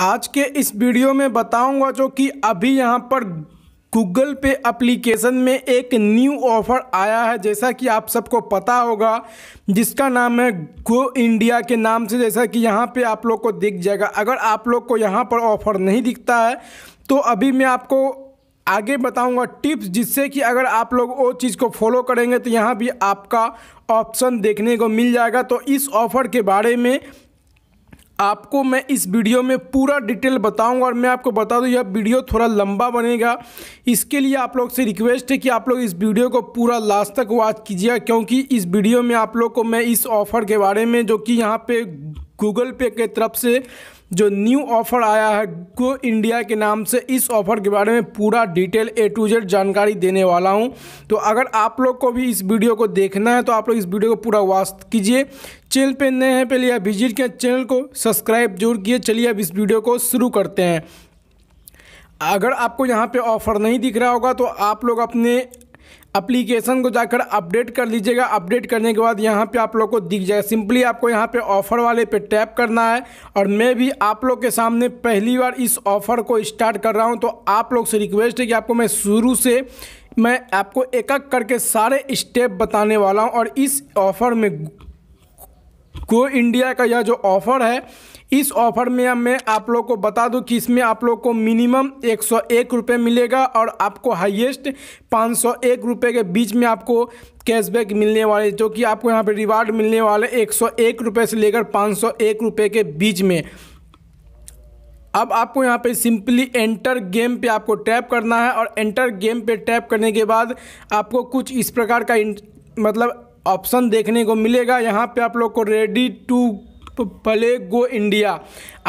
आज के इस वीडियो में बताऊंगा जो कि अभी यहाँ पर गूगल पे एप्लीकेशन में एक न्यू ऑफ़र आया है जैसा कि आप सबको पता होगा जिसका नाम है गो इंडिया के नाम से जैसा कि यहाँ पे आप लोग को दिख जाएगा अगर आप लोग को यहाँ पर ऑफ़र नहीं दिखता है तो अभी मैं आपको आगे बताऊंगा टिप्स जिससे कि अगर आप लोग वो चीज़ को फॉलो करेंगे तो यहाँ भी आपका ऑप्शन देखने को मिल जाएगा तो इस ऑफ़र के बारे में आपको मैं इस वीडियो में पूरा डिटेल बताऊंगा और मैं आपको बता दूं यह वीडियो थोड़ा लंबा बनेगा इसके लिए आप लोग से रिक्वेस्ट है कि आप लोग इस वीडियो को पूरा लास्ट तक वॉच कीजिएगा क्योंकि इस वीडियो में आप लोग को मैं इस ऑफ़र के बारे में जो कि यहाँ पे गूगल पे के तरफ से जो न्यू ऑफर आया है गो इंडिया के नाम से इस ऑफर के बारे में पूरा डिटेल ए टू जेड जानकारी देने वाला हूं तो अगर आप लोग को भी इस वीडियो को देखना है तो आप लोग इस वीडियो को पूरा वास्त कीजिए चैनल पे नए हैं पहले या विजिट किया चैनल को सब्सक्राइब जरूर किए चलिए अब इस वीडियो को शुरू करते हैं अगर आपको यहाँ पे ऑफ़र नहीं दिख रहा होगा तो आप लोग अपने अप्लीकेशन को जाकर अपडेट कर लीजिएगा अपडेट करने के बाद यहाँ पे आप लोग को दिख जाएगा सिंपली आपको यहाँ पे ऑफर वाले पे टैप करना है और मैं भी आप लोग के सामने पहली बार इस ऑफर को स्टार्ट कर रहा हूँ तो आप लोग से रिक्वेस्ट है कि आपको मैं शुरू से मैं आपको एक एक करके सारे स्टेप बताने वाला हूँ और इस ऑफर में को इंडिया का यह जो ऑफ़र है इस ऑफ़र में मैं आप लोग को बता दूं कि इसमें आप लोग को मिनिमम एक सौ एक रुपये मिलेगा और आपको हाईएस्ट पाँच सौ एक रुपये के बीच में आपको कैशबैक मिलने वाले जो कि आपको यहाँ पर रिवार्ड मिलने वाले एक सौ एक रुपये से लेकर पाँच सौ एक रुपये के बीच में अब आपको यहाँ पे सिंपली एंटर गेम पे आपको टैप करना है और एंटर गेम पे टैप करने के बाद आपको कुछ इस प्रकार का मतलब ऑप्शन देखने को मिलेगा यहाँ पे आप लोग को ready to play go India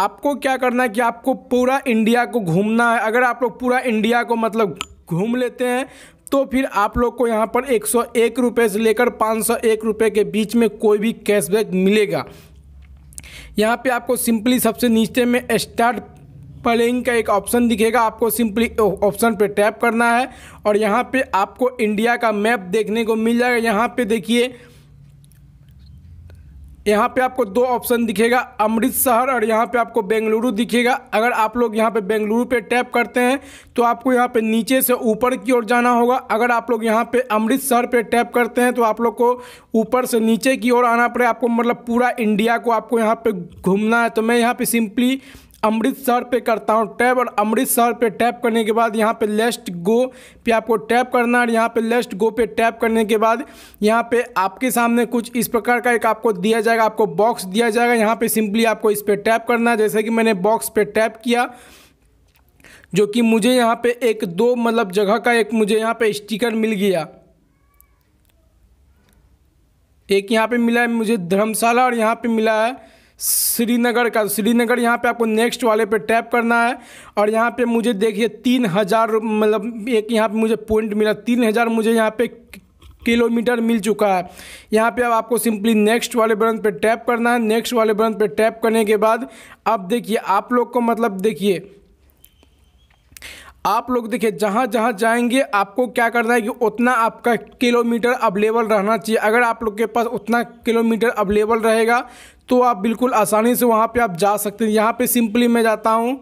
आपको क्या करना है कि आपको पूरा इंडिया को घूमना है अगर आप लोग पूरा इंडिया को मतलब घूम लेते हैं तो फिर आप लोग को यहाँ पर एक सौ एक रुपये से लेकर पाँच सौ एक रुपये के बीच में कोई भी कैशबैक मिलेगा यहाँ पे आपको सिंपली सबसे नीचे में स्टार्ट पलिंग का एक ऑप्शन दिखेगा आपको सिंपली ऑप्शन पे टैप करना है और यहाँ पे आपको इंडिया का मैप देखने को मिल जाएगा यहाँ पे देखिए यहाँ पे आपको दो ऑप्शन दिखेगा अमृतसर और यहाँ पे आपको बेंगलुरु दिखेगा अगर आप लोग यहाँ पे बेंगलुरु पे टैप करते हैं तो आपको यहाँ पे नीचे से ऊपर की ओर जाना होगा अगर आप लोग यहाँ पे अमृतसर पे टैप करते हैं तो आप लोग को ऊपर से नीचे की ओर आना पड़े आपको मतलब पूरा इंडिया को आपको यहाँ पर घूमना है तो मैं यहाँ पर सिंपली अमृतसर पे करता हूँ टैप और अमृतसर पे टैप करने के बाद यहाँ पे लेस्ट गो पे आपको टैप करना है यहाँ पे लेस्ट गो पे टैप करने के बाद यहाँ पे आपके सामने कुछ इस प्रकार का एक आपको दिया जाएगा आपको बॉक्स दिया जाएगा यहाँ पे सिंपली आपको इस पर टैप करना है जैसे कि मैंने बॉक्स पे टैप किया जो कि मुझे यहाँ पर एक दो मतलब जगह का एक मुझे यहाँ पर स्टिकर मिल गया एक यहाँ पर मिला है मुझे धर्मशाला और यहाँ पर मिला है श्रीनगर का श्रीनगर यहाँ पे आपको नेक्स्ट वाले पे टैप करना है और यहाँ पे मुझे देखिए तीन हज़ार मतलब एक यहाँ पे मुझे पॉइंट मिला तीन हज़ार मुझे यहाँ पे किलोमीटर मिल चुका है यहाँ पे अब आपको सिंपली नेक्स्ट वाले ब्रंथ पे टैप करना है नेक्स्ट वाले ब्रंथ पे टैप करने के बाद अब देखिए आप लोग को मतलब देखिए आप लोग देखिए जहाँ जहाँ जाएंगे आपको क्या करना है कि उतना आपका किलोमीटर अवेलेबल रहना चाहिए अगर आप लोग के पास उतना किलोमीटर अवेलेबल रहेगा तो आप बिल्कुल आसानी से वहाँ पे आप जा सकते हैं यहाँ पे सिंपली मैं जाता हूँ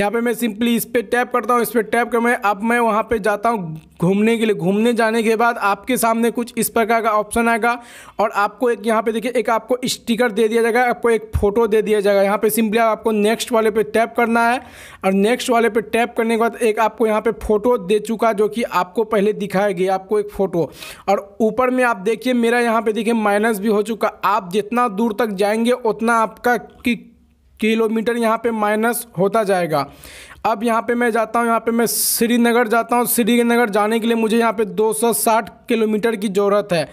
यहाँ पे मैं सिंपली इस पर टैप करता हूँ इस पर टैप कर मैं अब मैं वहाँ पे जाता हूँ घूमने के लिए घूमने जाने के बाद आपके सामने कुछ इस प्रकार का ऑप्शन आएगा और आपको एक यहाँ पे देखिए एक आपको स्टिकर दे दिया जाएगा आपको एक फ़ोटो दे दिया जाएगा यहाँ पे सिंपली आपको नेक्स्ट वाले पे टैप करना है और नेक्स्ट वाले पे टैप करने के बाद एक आपको यहाँ पर फ़ोटो दे चुका जो कि आपको पहले दिखाएगी आपको एक फ़ोटो और ऊपर में आप देखिए मेरा यहाँ पर देखिए माइनस भी हो चुका आप जितना दूर तक जाएंगे उतना आपका कि किलोमीटर यहाँ पे माइनस होता जाएगा अब यहाँ पे मैं जाता हूँ यहाँ पे मैं श्रीनगर जाता हूँ श्रीनगर जाने के लिए मुझे यहाँ पे 260 किलोमीटर की ज़रूरत है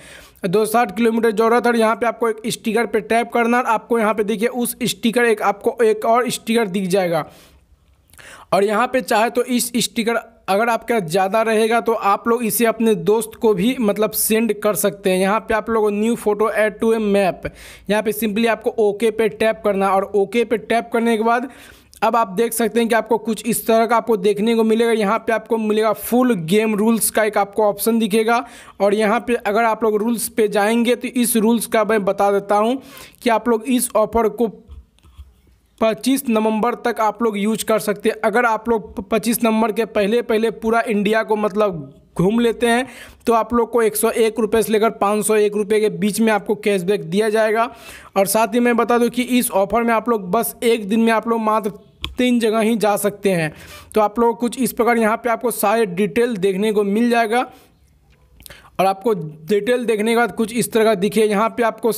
दो साठ किलोमीटर ज़रूरत है और यहाँ पे आपको एक स्टिकर पे टैप करना और आपको यहाँ पे देखिए उस स्टिकर एक आपको एक और स्टिकर दिख जाएगा और यहाँ पे चाहे तो इस स्टिकर अगर आपका ज़्यादा रहेगा तो आप लोग इसे अपने दोस्त को भी मतलब सेंड कर सकते हैं यहाँ पे आप लोगों new photo add to a map यहाँ पे सिंपली आपको ओके पे टैप करना और ओके पे टैप करने के बाद अब आप देख सकते हैं कि आपको कुछ इस तरह का आपको देखने को मिलेगा यहाँ पे आपको मिलेगा फुल गेम रूल्स का एक आपको ऑप्शन दिखेगा और यहाँ पे अगर आप लोग रूल्स पे जाएंगे तो इस रूल्स का मैं बता देता हूँ कि आप लोग इस ऑफर को पच्चीस नवंबर तक आप लोग यूज कर सकते हैं अगर आप लोग पच्चीस नवंबर के पहले पहले पूरा इंडिया को मतलब घूम लेते हैं तो आप लोग को एक सौ एक रुपये से लेकर पाँच सौ एक रुपये के बीच में आपको कैशबैक दिया जाएगा और साथ ही मैं बता दूं कि इस ऑफर में आप लोग बस एक दिन में आप लोग मात्र तीन जगह ही जा सकते हैं तो आप लोग कुछ इस प्रकार यहाँ पे आपको सारे डिटेल देखने को मिल जाएगा और आपको डिटेल देखने के बाद कुछ इस तरह का दिखे यहाँ पर आपको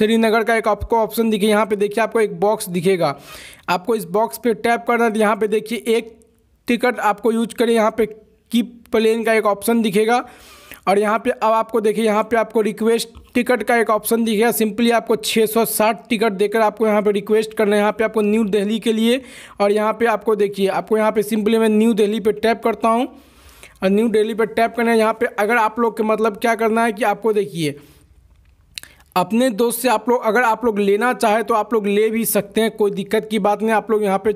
श्रीनगर का एक आपको ऑप्शन दिखे यहाँ पे देखिए आपको एक बॉक्स दिखेगा आपको इस बॉक्स पे टैप करना है यहाँ पे देखिए एक टिकट आपको यूज करें यहाँ पे की प्लेन का एक ऑप्शन दिखेगा और यहाँ पे अब आपको देखिए यहाँ पे आपको रिक्वेस्ट टिकट का एक ऑप्शन दिखेगा सिंपली आपको 660 टिकट देकर आपको यहाँ पे रिक्वेस्ट करना है यहाँ पे आपको न्यू दिल्ली के लिए और यहाँ पे आपको देखिए आपको यहाँ पे सिंपली मैं न्यू दिल्ली पे टैप करता हूँ और न्यू दिल्ली पे टैप करना है यहाँ पे अगर आप लोग के मतलब क्या करना है कि आपको देखिए अपने दोस्त से आप लोग अगर आप लोग लेना चाहे तो आप लोग ले भी सकते हैं कोई दिक्कत की बात नहीं आप लोग यहाँ पे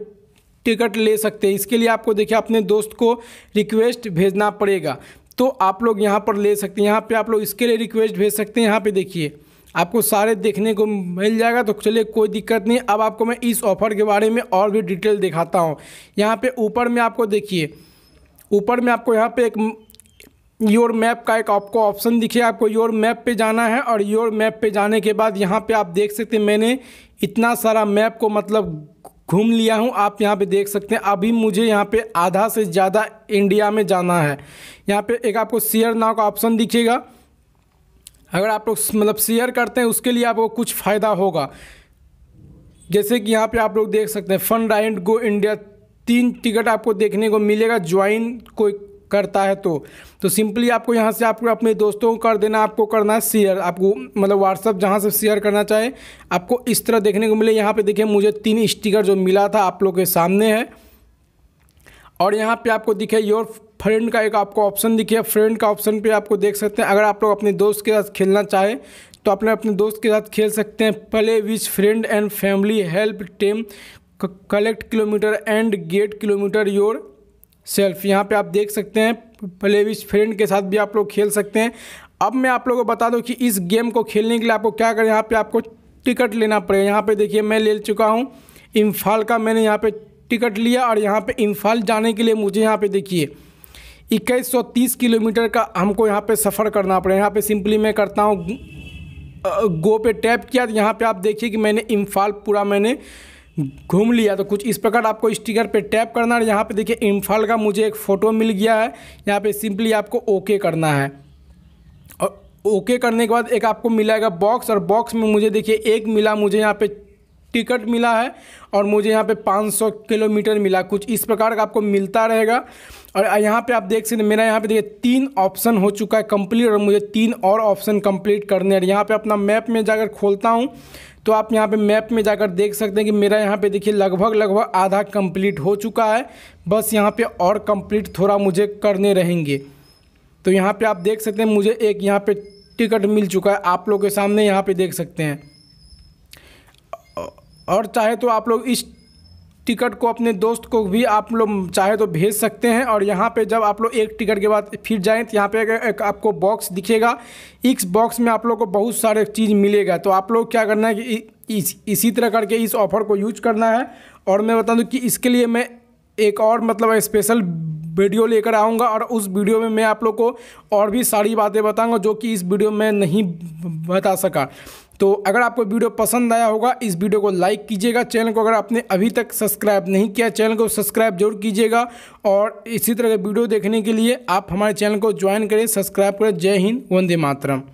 टिकट ले सकते हैं इसके लिए आपको देखिए अपने दोस्त को रिक्वेस्ट भेजना पड़ेगा तो आप लोग यहाँ पर ले सकते हैं यहाँ पे आप लोग इसके लिए रिक्वेस्ट भेज सकते हैं यहाँ पे देखिए आपको सारे देखने को मिल जाएगा तो चलिए कोई दिक्कत नहीं अब आपको मैं इस ऑफ़र के बारे में और भी डिटेल दिखाता हूँ यहाँ पर ऊपर में आपको देखिए ऊपर में आपको यहाँ पर एक योर मैप का एक आपको ऑप्शन दिखे आपको योर मैप पे जाना है और योर मैप पे जाने के बाद यहाँ पे आप देख सकते हैं मैंने इतना सारा मैप को मतलब घूम लिया हूँ आप यहाँ पे देख सकते हैं अभी मुझे यहाँ पे आधा से ज़्यादा इंडिया में जाना है यहाँ पे एक आपको शेयर नाव का ऑप्शन दिखेगा अगर आप लोग मतलब शेयर करते हैं उसके लिए आपको कुछ फ़ायदा होगा जैसे कि यहाँ पर आप लोग देख सकते हैं फन राइंड गो इंडिया तीन टिकट आपको देखने को मिलेगा ज्वाइन कोई करता है तो तो सिंपली आपको यहाँ से आपको अपने दोस्तों को कर देना आपको करना है शेयर आपको मतलब व्हाट्सअप जहाँ से शेयर करना चाहे आपको इस तरह देखने को मिले यहाँ पे देखिए मुझे तीन स्टिकर जो मिला था आप लोग के सामने है और यहाँ पे आपको दिखे योर फ्रेंड का एक आपको ऑप्शन दिखे फ्रेंड का ऑप्शन पर आपको देख सकते हैं अगर आप लोग अपने दोस्त के साथ खेलना चाहें तो अपने अपने दोस्त के साथ खेल सकते हैं play with friend and family help them collect kilometre and get kilometre yourself यहाँ पे आप देख सकते हैं प्ले फ्रेंड के साथ भी आप लोग खेल सकते हैं अब मैं आप लोगों को बता दूं कि इस गेम को खेलने के लिए आपको क्या करें यहाँ पे आपको टिकट लेना पड़ेगा यहाँ पे देखिए मैं ले चुका हूँ इम्फाल का मैंने यहाँ पे टिकट लिया और यहाँ पे इम्फाल जाने के लिए मुझे यहाँ पे देखिए इक्कीस सौ तीस किलोमीटर का हमको यहाँ पे सफ़र करना पड़ेगा यहाँ पे सिंपली मैं करता हूँ गो पे टैप किया तो यहाँ पे आप देखिए कि मैंने इम्फाल पूरा मैंने घूम लिया तो कुछ इस प्रकार आपको स्टिकर पे टैप करना है यहाँ पे देखिए इम्फाल का मुझे एक फ़ोटो मिल गया है यहाँ पे सिंपली आपको ओके करना है और ओके करने के बाद एक आपको मिलाएगा बॉक्स और बॉक्स में मुझे देखिए एक मिला मुझे यहाँ पे टिकट मिला है और मुझे यहाँ पे 500 किलोमीटर मिला कुछ इस प्रकार का आपको मिलता रहेगा और यहाँ पे आप देख सकते हैं मेरा यहाँ पे देखिए तीन ऑप्शन हो चुका है कंप्लीट और मुझे तीन और ऑप्शन कंप्लीट करने हैं यहाँ पे अपना मैप में जाकर खोलता हूँ तो आप यहाँ पे मैप में जाकर देख सकते हैं कि मेरा यहाँ पे देखिए लगभग लगभग आधा कंप्लीट हो चुका है बस यहाँ पे और कंप्लीट थोड़ा मुझे करने रहेंगे तो यहाँ पे आप देख सकते हैं मुझे एक यहाँ पे टिकट मिल चुका है आप लोग के सामने यहाँ पे देख सकते हैं और चाहे तो आप लोग इस टिकट को अपने दोस्त को भी आप लोग चाहे तो भेज सकते हैं और यहाँ पे जब आप लोग एक टिकट के बाद फिर जाएँ तो यहाँ पे एक आपको बॉक्स दिखेगा इस बॉक्स में आप लोग को बहुत सारे चीज़ मिलेगा तो आप लोग क्या करना है कि इस इसी तरह करके इस ऑफ़र को यूज करना है और मैं बता दूँ कि इसके लिए मैं एक और मतलब स्पेशल वीडियो लेकर आऊँगा और उस वीडियो में मैं आप लोग को और भी सारी बातें बताऊँगा जो कि इस वीडियो में नहीं बता सका तो अगर आपको वीडियो पसंद आया होगा इस वीडियो को लाइक कीजिएगा चैनल को अगर आपने अभी तक सब्सक्राइब नहीं किया चैनल को सब्सक्राइब जरूर कीजिएगा और इसी तरह के वीडियो देखने के लिए आप हमारे चैनल को ज्वाइन करें सब्सक्राइब करें जय हिंद वंदे मातरम